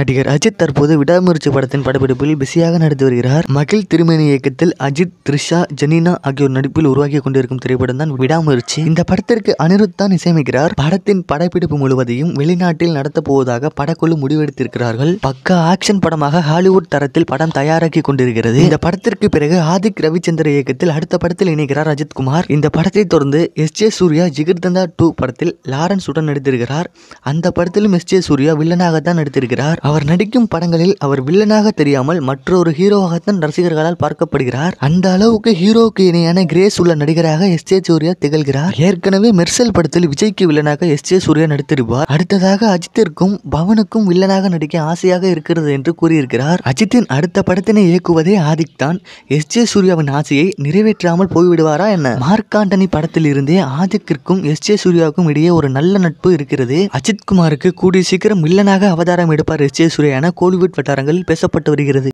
நடிகர் அஜித் தற்போது விடாமுயற்சி படத்தின் படப்பிடிப்பில் பிஸியாக நடித்து வருகிறார் மகிழ் திருமணி இயக்கத்தில் அஜித் த்ரிஷா ஜெனினா ஆகியோர் நடிப்பில் உருவாகி கொண்டிருக்கும் திரைப்படம் தான் விடாமுயற்சி இந்த படத்திற்கு அனிருத் தான் இசையமைக்கிறார் படத்தின் படப்பிடிப்பு முழுவதையும் வெளிநாட்டில் நடத்தப் போவதாக படக்குழு முடிவெடுத்திருக்கிறார்கள் பக்கா ஆக்ஷன் படமாக ஹாலிவுட் தரத்தில் படம் தயாராக்கி கொண்டிருக்கிறது இந்த படத்திற்கு பிறகு ஆதிக் ரவிச்சந்திர இயக்கத்தில் அடுத்த படத்தில் இணைகிறார் அஜித் குமார் இந்த படத்தை தொடர்ந்து எஸ் ஜே சூர்யா ஜிகிர்தந்தா டூ படத்தில் லாரன்ஸ் உடன் நடித்திருக்கிறார் அந்த படத்திலும் எஸ் ஜே சூர்யா வில்லனாக தான் நடித்திருக்கிறார் அவர் நடிக்கும் படங்களில் அவர் வில்லனாக தெரியாமல் மற்றொரு ஹீரோவாகத்தான் ரசிகர்களால் பார்க்கப்படுகிறார் அந்த அளவுக்கு ஹீரோவுக்கு இணையான கிரேஸ் உள்ள நடிகராக எஸ் ஜே சூர்யா திகழ்கிறார் ஏற்கனவே மெர்சல் படத்தில் விஜய்க்கு வில்லனாக எஸ் ஜே சூர்யா நடித்திருப்பார் அடுத்ததாக அஜித்திற்கும் பவனுக்கும் வில்லனாக நடிக்க ஆசையாக இருக்கிறது என்று கூறியிருக்கிறார் அஜித்தின் அடுத்த படத்தினை இயக்குவதே ஆதிக் தான் எஸ் ஜே சூர்யாவின் ஆசையை நிறைவேற்றாமல் போய்விடுவாரா என்ன மார்க் ஆண்டனி இருந்தே ஆதிக்கிற்கும் எஸ் ஜே சூர்யாவுக்கும் இடையே ஒரு நல்ல நட்பு இருக்கிறது அஜித் குமாருக்கு கூடிய சீக்கிரம் வில்லனாக அவதாரம் எடுப்பார் எஸ் ஜெயசூர்யா கோலிவுட் வட்டாரங்களில் பேசப்பட்டு வருகிறது